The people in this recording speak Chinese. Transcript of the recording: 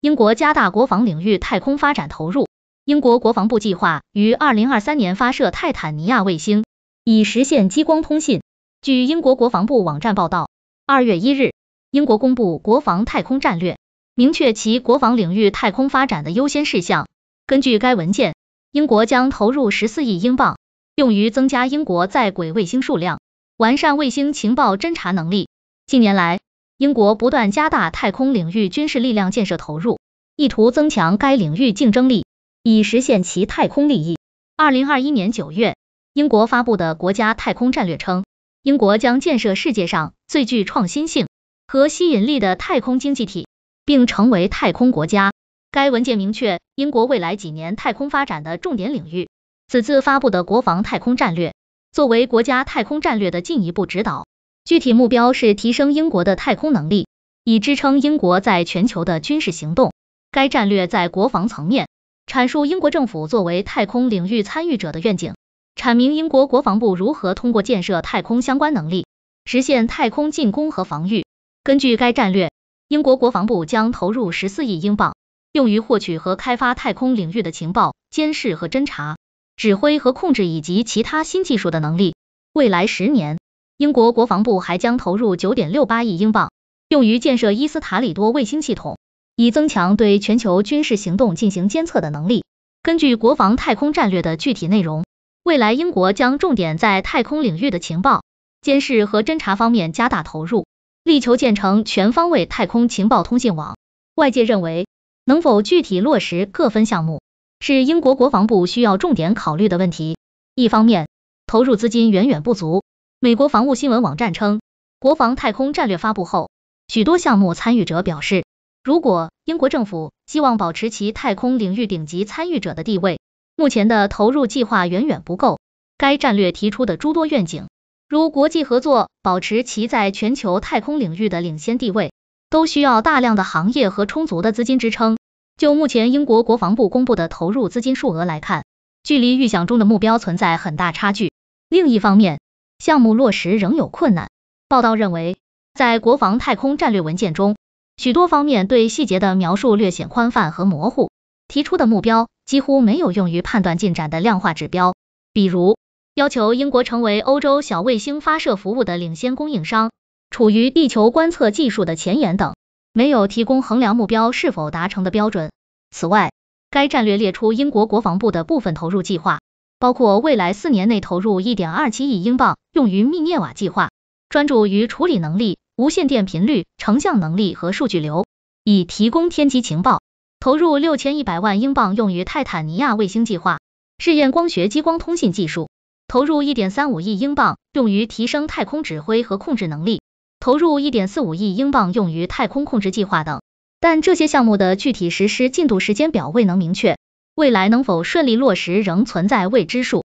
英国加大国防领域太空发展投入。英国国防部计划于2023年发射泰坦尼亚卫星，以实现激光通信。据英国国防部网站报道，2月1日，英国公布国防太空战略，明确其国防领域太空发展的优先事项。根据该文件，英国将投入14亿英镑，用于增加英国在轨卫星数量，完善卫星情报侦察能力。近年来，英国不断加大太空领域军事力量建设投入，意图增强该领域竞争力，以实现其太空利益。二零二一年九月，英国发布的国家太空战略称，英国将建设世界上最具创新性和吸引力的太空经济体，并成为太空国家。该文件明确英国未来几年太空发展的重点领域。此次发布的国防太空战略，作为国家太空战略的进一步指导。具体目标是提升英国的太空能力，以支撑英国在全球的军事行动。该战略在国防层面阐述英国政府作为太空领域参与者的愿景，阐明英国国防部如何通过建设太空相关能力，实现太空进攻和防御。根据该战略，英国国防部将投入十四亿英镑，用于获取和开发太空领域的情报、监视和侦查、指挥和控制以及其他新技术的能力。未来十年。英国国防部还将投入九点六八亿英镑，用于建设伊斯塔里多卫星系统，以增强对全球军事行动进行监测的能力。根据国防太空战略的具体内容，未来英国将重点在太空领域的情报、监视和侦察方面加大投入，力求建成全方位太空情报通信网。外界认为，能否具体落实各分项目，是英国国防部需要重点考虑的问题。一方面，投入资金远远不足。美国防务新闻网站称，国防太空战略发布后，许多项目参与者表示，如果英国政府希望保持其太空领域顶级参与者的地位，目前的投入计划远远不够。该战略提出的诸多愿景，如国际合作、保持其在全球太空领域的领先地位，都需要大量的行业和充足的资金支撑。就目前英国国防部公布的投入资金数额来看，距离预想中的目标存在很大差距。另一方面，项目落实仍有困难。报道认为，在国防太空战略文件中，许多方面对细节的描述略显宽泛和模糊，提出的目标几乎没有用于判断进展的量化指标，比如要求英国成为欧洲小卫星发射服务的领先供应商，处于地球观测技术的前沿等，没有提供衡量目标是否达成的标准。此外，该战略列出英国国防部的部分投入计划。包括未来四年内投入1.27亿英镑用于密涅瓦计划，专注于处理能力、无线电频率、成像能力和数据流，以提供天基情报；投入6100万英镑用于泰坦尼亚卫星计划，试验光学激光通信技术；投入1.35亿英镑用于提升太空指挥和控制能力；投入1.45亿英镑用于太空控制计划等。但这些项目的具体实施进度时间表未能明确。未来能否顺利落实，仍存在未知数。